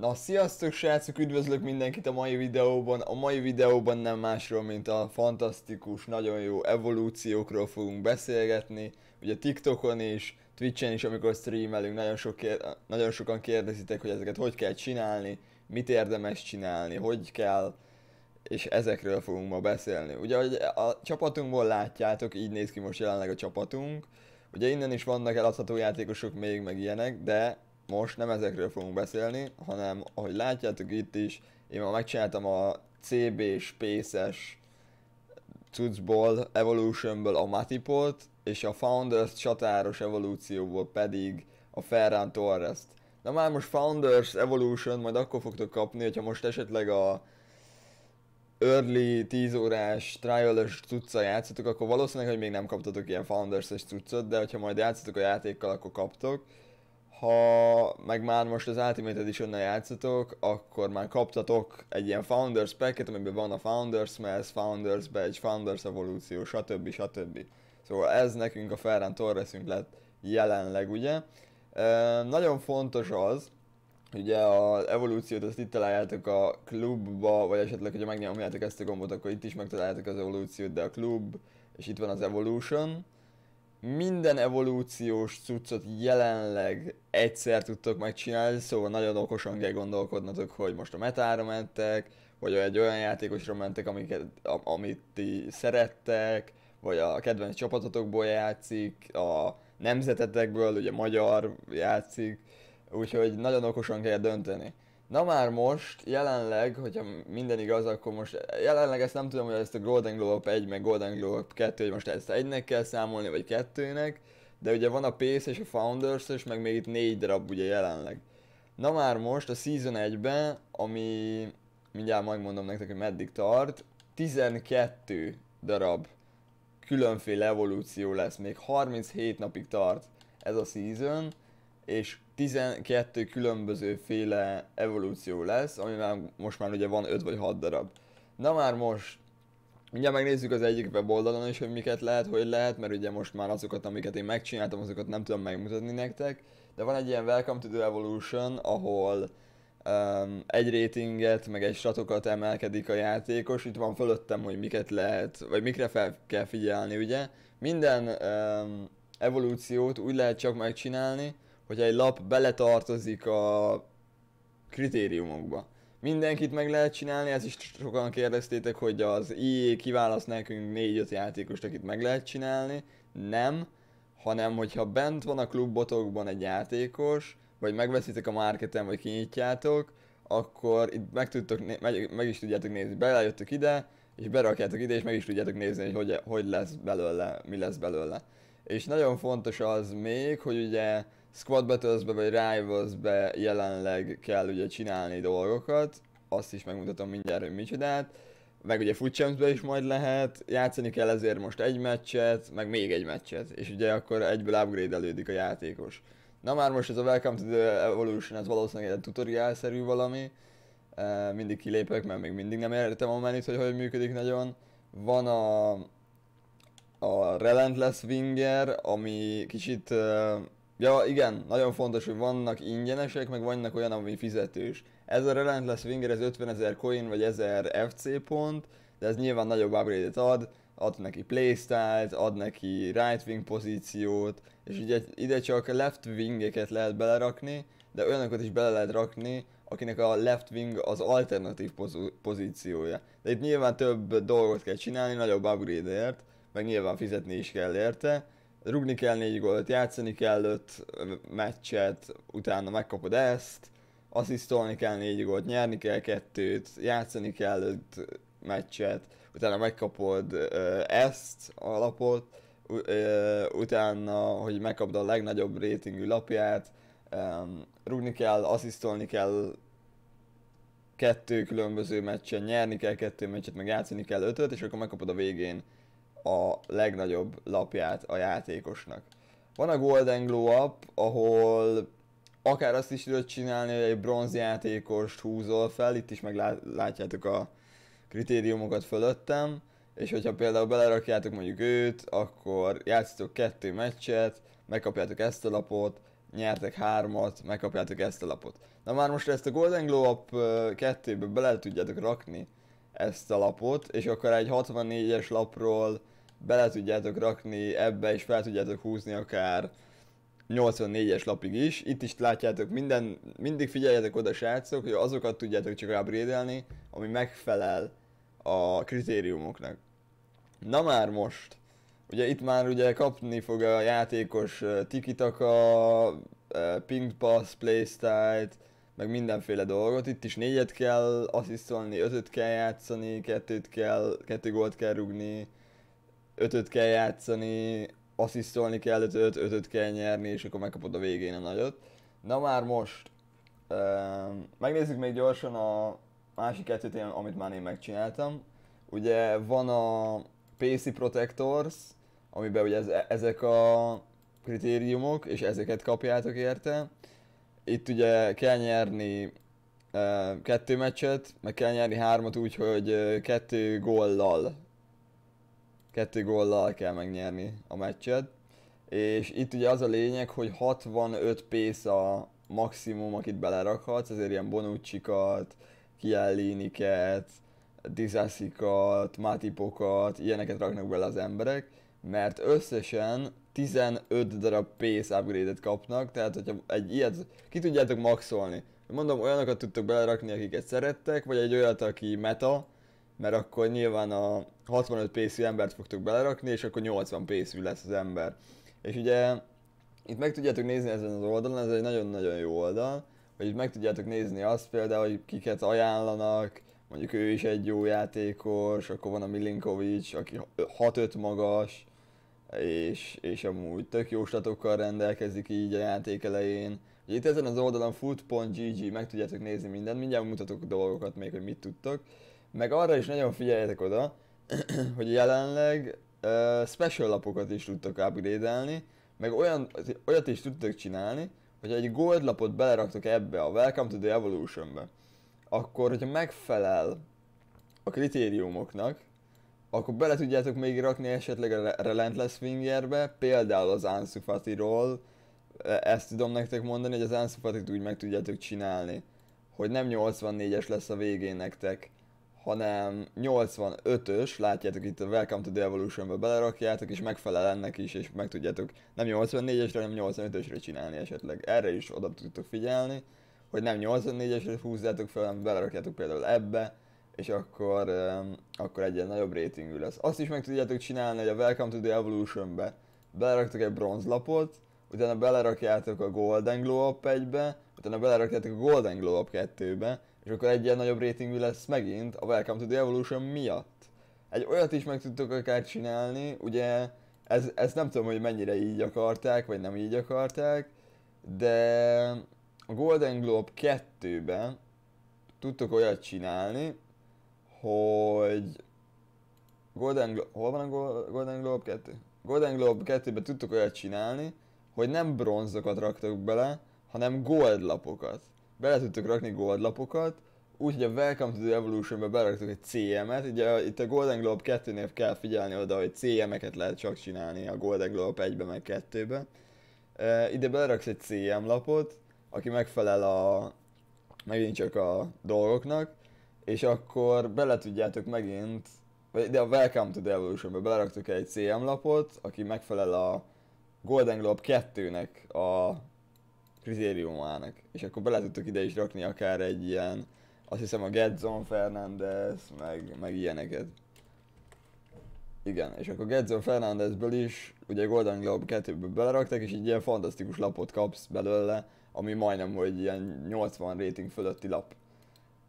Na sziasztok srácok, üdvözlök mindenkit a mai videóban. A mai videóban nem másról, mint a fantasztikus, nagyon jó evolúciókról fogunk beszélgetni. Ugye TikTokon is, Twitchen is, amikor streamelünk, nagyon, sok kér- nagyon sokan kérdezitek, hogy ezeket hogy kell csinálni, mit érdemes csinálni, hogy kell, és ezekről fogunk ma beszélni. Ugye a csapatunkból látjátok, így néz ki most jelenleg a csapatunk. Ugye innen is vannak eladható játékosok még, meg ilyenek, de most nem ezekről fogunk beszélni, hanem ahogy látjátok itt is, én már megcsináltam a CB Spaces cuccból, Evolutionből a Matipot, és a Founders csatáros evolúcióból pedig a Ferran torres -t. Na már most Founders Evolution majd akkor fogtok kapni, hogyha most esetleg a early 10 órás trial-ös cucca játszotok, akkor valószínűleg, hogy még nem kaptatok ilyen Founders-es cuccot, de hogyha majd játszotok a játékkal, akkor kaptok ha meg már most az Ultimate Edition-nel játszotok, akkor már kaptatok egy ilyen Founders packet, amiben van a Founders Mass, Founders Badge, Founders Evolúció, stb. stb. Szóval ez nekünk a Ferran Torresünk lett jelenleg, ugye? E, nagyon fontos az, ugye az evolúciót azt itt találjátok a klubba, vagy esetleg, hogyha megnyomjátok ezt a gombot, akkor itt is megtaláljátok az evolúciót, de a klub, és itt van az evolution, minden evolúciós cuccot jelenleg egyszer tudtok megcsinálni, szóval nagyon okosan kell gondolkodnatok, hogy most a metára mentek, vagy egy olyan játékosra mentek, amiket, amit ti szerettek, vagy a kedvenc csapatotokból játszik, a nemzetetekből, ugye magyar játszik, úgyhogy nagyon okosan kell dönteni. Na már most, jelenleg, hogyha minden igaz, akkor most jelenleg ezt nem tudom, hogy ezt a Golden Globe 1 meg Golden Globe 2, hogy most ezt egynek kell számolni, vagy kettőnek, de ugye van a Pace és a Founders, és meg még itt négy darab ugye jelenleg. Na már most a Season 1-ben, ami mindjárt mondom nektek, hogy meddig tart, 12 darab különféle evolúció lesz, még 37 napig tart ez a season, és 12 különböző féle evolúció lesz, ami már most már ugye van 5 vagy 6 darab. Na már most Mindjárt megnézzük az egyik weboldalon is, hogy miket lehet, hogy lehet, mert ugye most már azokat, amiket én megcsináltam, azokat nem tudom megmutatni nektek. De van egy ilyen Welcome to the Evolution, ahol um, egy ratinget, meg egy statokat emelkedik a játékos. Itt van fölöttem, hogy miket lehet, vagy mikre fel kell figyelni, ugye. Minden um, evolúciót úgy lehet csak megcsinálni, hogy egy lap beletartozik a kritériumokba. Mindenkit meg lehet csinálni, ez is sokan kérdeztétek, hogy az IE kiválaszt nekünk 4-5 játékost, akit meg lehet csinálni. Nem, hanem hogyha bent van a klubbotokban egy játékos, vagy megveszitek a marketen, vagy kinyitjátok, akkor itt meg, tudtok, meg, meg is tudjátok nézni, belejöttök ide, és berakjátok ide, és meg is tudjátok nézni, hogy, hogy hogy lesz belőle, mi lesz belőle. És nagyon fontos az még, hogy ugye Squad battles vagy rivals jelenleg kell ugye csinálni dolgokat, azt is megmutatom mindjárt, hogy micsodát. Meg ugye Food champs is majd lehet, játszani kell ezért most egy meccset, meg még egy meccset, és ugye akkor egyből upgrade-elődik a játékos. Na már most ez a Welcome to the Evolution, ez valószínűleg egy tutorial-szerű valami. mindig kilépek, mert még mindig nem értem a menüt, hogy hogy működik nagyon. Van a, a Relentless Winger, ami kicsit Ja, igen, nagyon fontos, hogy vannak ingyenesek, meg vannak olyan, ami fizetős. Ez a Relentless Winger, ez 50 ezer coin, vagy 1000 FC pont, de ez nyilván nagyobb upgrade ad, ad neki playstyle ad neki right wing pozíciót, és ugye ide csak left wingeket lehet belerakni, de olyanokat is bele lehet rakni, akinek a left wing az alternatív pozíciója. De itt nyilván több dolgot kell csinálni, nagyobb upgrade-ért, meg nyilván fizetni is kell érte, rugni kell négy gólt, játszani kell öt meccset, utána megkapod ezt, asszisztolni kell négy gólt, nyerni kell kettőt, játszani kell öt meccset, utána megkapod ö, ezt a lapot, ö, utána, hogy megkapd a legnagyobb rétingű lapját, ö, rugni kell, asszisztolni kell kettő különböző meccsen, nyerni kell kettő meccset, meg játszani kell ötöt, és akkor megkapod a végén a legnagyobb lapját a játékosnak. Van a Golden Glow Up, ahol akár azt is tudod csinálni, hogy egy bronzjátékost húzol fel, itt is meglátjátok a kritériumokat fölöttem, és hogyha például belerakjátok mondjuk őt, akkor játszatok kettő meccset, megkapjátok ezt a lapot, nyertek hármat, megkapjátok ezt a lapot. Na már most ezt a Golden Glow Up kettőbe bele tudjátok rakni ezt a lapot, és akkor egy 64-es lapról bele tudjátok rakni ebbe, és fel tudjátok húzni akár 84-es lapig is. Itt is látjátok minden, mindig figyeljetek oda srácok, hogy azokat tudjátok csak ábrédelni, ami megfelel a kritériumoknak. Na már most, ugye itt már ugye kapni fog a játékos tikitaka, ping pass, playstyle meg mindenféle dolgot. Itt is négyet kell asszisztolni, ötöt kell játszani, kettőt kell, kettő gólt kell rugni, ötöt kell játszani, asszisztolni kell ötöt, ötöt kell nyerni, és akkor megkapod a végén a nagyot. Na már most, uh, megnézzük még gyorsan a másik kettőt, amit már én megcsináltam. Ugye van a PC Protectors, amiben ugye ez, ezek a kritériumok, és ezeket kapjátok érte. Itt ugye kell nyerni kettő meccset, meg kell nyerni hármat úgy, hogy kettő góllal kettő góllal kell megnyerni a meccset. És itt ugye az a lényeg, hogy 65 pész a maximum, akit belerakhatsz, ezért ilyen Bonuccikat, Kielliniket, Dizászikat, Mátipokat, ilyeneket raknak bele az emberek, mert összesen 15 darab pész upgrade-et kapnak, tehát hogyha egy ilyet ki tudjátok maxolni. Mondom, olyanokat tudtok belerakni, akiket szerettek, vagy egy olyat, aki meta, mert akkor nyilván a 65 pészű embert fogtok belerakni, és akkor 80 pészű lesz az ember. És ugye itt meg tudjátok nézni ezen az oldalon, ez egy nagyon-nagyon jó oldal, hogy itt meg tudjátok nézni azt például, hogy kiket ajánlanak, mondjuk ő is egy jó játékos, akkor van a Milinkovics, aki 6-5 magas, és, és amúgy tök jó statokkal rendelkezik így a játék elején. Ugye itt ezen az oldalon foot.gg meg tudjátok nézni mindent, mindjárt mutatok dolgokat még, hogy mit tudtok. Meg arra is nagyon figyeljetek oda, hogy jelenleg uh, special lapokat is tudtok upgrade meg olyan, olyat is tudtok csinálni, hogy egy gold lapot beleraktok ebbe a Welcome to the Evolution-be, akkor, hogyha megfelel a kritériumoknak, akkor bele tudjátok még rakni esetleg a Relentless Fingerbe, például az ansufati ról ezt tudom nektek mondani, hogy az Ansufatit úgy meg tudjátok csinálni, hogy nem 84-es lesz a végén nektek, hanem 85-ös, látjátok itt a Welcome to the Evolution-ba belerakjátok, és megfelel ennek is, és meg tudjátok nem 84-esre, hanem 85-ösre csinálni esetleg. Erre is oda tudtok figyelni, hogy nem 84-esre húzzátok fel, hanem belerakjátok például ebbe, és akkor, um, akkor egy nagyobb rétingű lesz. Azt is meg tudjátok csinálni, hogy a Welcome to the Evolution-be beleraktok egy bronzlapot, utána belerakjátok a Golden Glow Up 1-be, utána belerakjátok a Golden Glow Up 2-be, és akkor egy ilyen nagyobb ratingű lesz megint a Welcome to the Evolution miatt. Egy olyat is meg tudtok akár csinálni, ugye ez, ez nem tudom, hogy mennyire így akarták, vagy nem így akarták, de a Golden Globe 2-ben tudtok olyat csinálni, hogy Golden Globe, hol van a Golden Globe 2? Golden Globe 2-ben tudtok olyat csinálni, hogy nem bronzokat raktok bele, hanem gold lapokat bele tudtuk rakni goldlapokat, úgyhogy a Welcome to the Evolution-be beraktuk egy CM-et, ugye itt a Golden Globe 2-nél kell figyelni oda, hogy CM-eket lehet csak csinálni a Golden Globe 1-be meg 2-be. ide beleraksz egy CM lapot, aki megfelel a, megint csak a dolgoknak, és akkor bele tudjátok megint, de a Welcome to the Evolution-be beleraktuk egy CM lapot, aki megfelel a Golden Globe 2-nek a kritériumának. És akkor bele tudtuk ide is rakni akár egy ilyen, azt hiszem a Gedzon Fernandez, meg, meg ilyeneket. Igen, és akkor Gedzon Fernandezből is, ugye Golden Globe 2-ből beleraktak, és egy ilyen fantasztikus lapot kapsz belőle, ami majdnem, hogy ilyen 80 rating fölötti lap.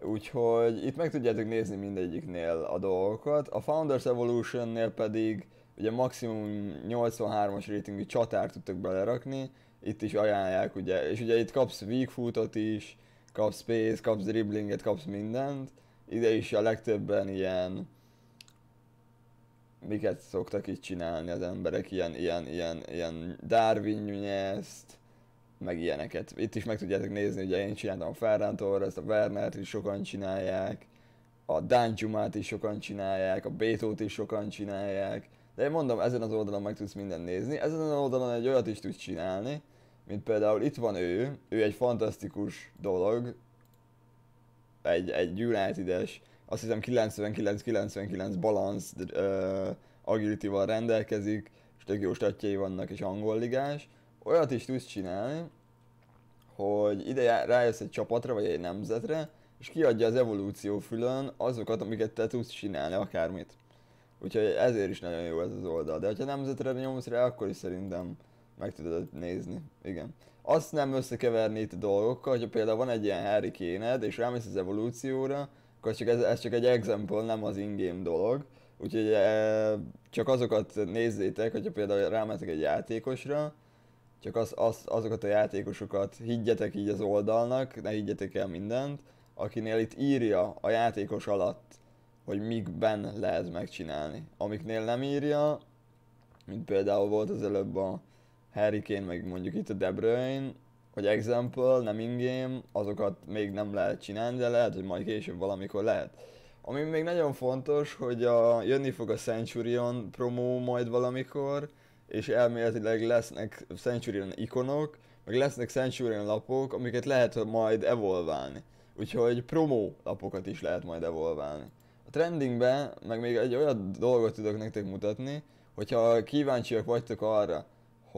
Úgyhogy itt meg tudjátok nézni mindegyiknél a dolgokat. A Founders Evolution-nél pedig ugye maximum 83-as ratingű csatár tudtok belerakni, itt is ajánlják, ugye, és ugye itt kapsz weak footot is, kapsz space, kapsz dribblinget, kapsz mindent, ide is a legtöbben ilyen miket szoktak itt csinálni az emberek, ilyen, ilyen, ilyen, ilyen Darwin nunez meg ilyeneket. Itt is meg tudjátok nézni, ugye én csináltam a Ferran ezt a Wernert is sokan csinálják, a Danjumát is sokan csinálják, a Bétót is sokan csinálják, de én mondom, ezen az oldalon meg tudsz mindent nézni, ezen az oldalon egy olyat is tudsz csinálni, mint például itt van ő, ő egy fantasztikus dolog, egy, egy Unitedes, azt hiszem 99-99 balansz uh, agility-val rendelkezik, és tök jó statjai vannak, és angol ligás. Olyat is tudsz csinálni, hogy ide rájössz egy csapatra, vagy egy nemzetre, és kiadja az evolúció fülön azokat, amiket te tudsz csinálni, akármit. Úgyhogy ezért is nagyon jó ez az oldal. De ha nemzetre nyomsz rá, akkor is szerintem meg tudod nézni, igen. Azt nem összekeverni itt a dolgokkal, hogyha például van egy ilyen Harry kéned, és rámész az evolúcióra, akkor csak ez, ez csak egy exempel, nem az ingame dolog. Úgyhogy e, csak azokat nézzétek, hogyha például rámentek egy játékosra, csak az, az, azokat a játékosokat higgyetek így az oldalnak, ne higgyetek el mindent, akinél itt írja a játékos alatt, hogy mikben lehet megcsinálni. Amiknél nem írja, mint például volt az előbb a Harry Kane, meg mondjuk itt a De Bruyne, hogy example, nem ingame, azokat még nem lehet csinálni, de lehet, hogy majd később valamikor lehet. Ami még nagyon fontos, hogy a, jönni fog a Centurion promó majd valamikor, és elméletileg lesznek Centurion ikonok, meg lesznek Centurion lapok, amiket lehet majd evolválni. Úgyhogy promó lapokat is lehet majd evolválni. A trendingben, meg még egy olyan dolgot tudok nektek mutatni, hogyha kíváncsiak vagytok arra,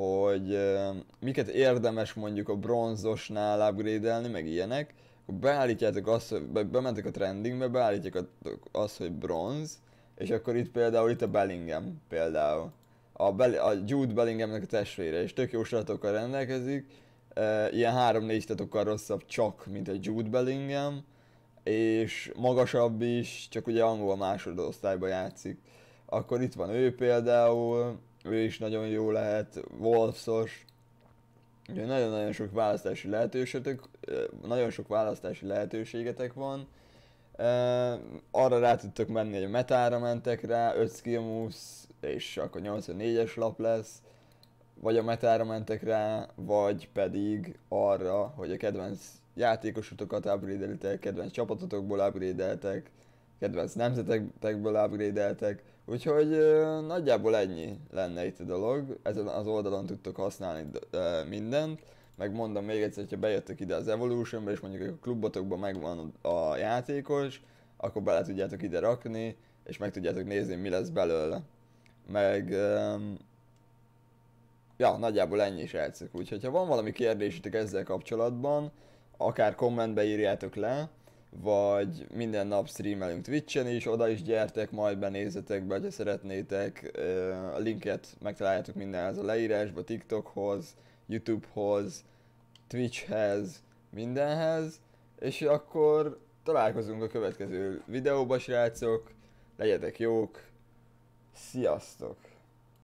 hogy miket érdemes mondjuk a bronzosnál upgrade-elni, meg ilyenek, akkor beállítjátok azt, hogy be, bementek a trendingbe, beállítjátok azt, hogy bronz, és akkor itt például itt a Bellingham például. A, Be- a Jude Bellinghamnek a testvére, és tök jó statokkal rendelkezik, e, ilyen 3-4 statokkal rosszabb csak, mint a Jude Bellingham, és magasabb is, csak ugye angol másodosztályban játszik. Akkor itt van ő például, ő is nagyon jó lehet, Wolfsos, nagyon-nagyon sok választási lehetőségetek, nagyon sok választási lehetőségetek van, arra rá tudtok menni, hogy a metára mentek rá, 5 skill moves, és akkor 84-es lap lesz, vagy a metára mentek rá, vagy pedig arra, hogy a kedvenc játékosotokat upgrade kedvenc csapatotokból upgrade kedvenc nemzetekből upgrade-eltek, úgyhogy nagyjából ennyi lenne itt a dolog, ezen az oldalon tudtok használni mindent, mindent, megmondom még egyszer, hogyha bejöttek ide az evolution és mondjuk a klubotokban megvan a játékos, akkor bele tudjátok ide rakni, és meg tudjátok nézni, mi lesz belőle. Meg... ja, nagyjából ennyi is elcök. Úgyhogy ha van valami kérdésitek ezzel kapcsolatban, akár kommentbe írjátok le, vagy minden nap streamelünk Twitch-en is, oda is gyertek, majd benézzetek be, ha szeretnétek. A linket megtaláljátok mindenhez a leírásba, TikTokhoz, YouTubehoz, Twitchhez, mindenhez. És akkor találkozunk a következő videóba, srácok. Legyetek jók. Sziasztok!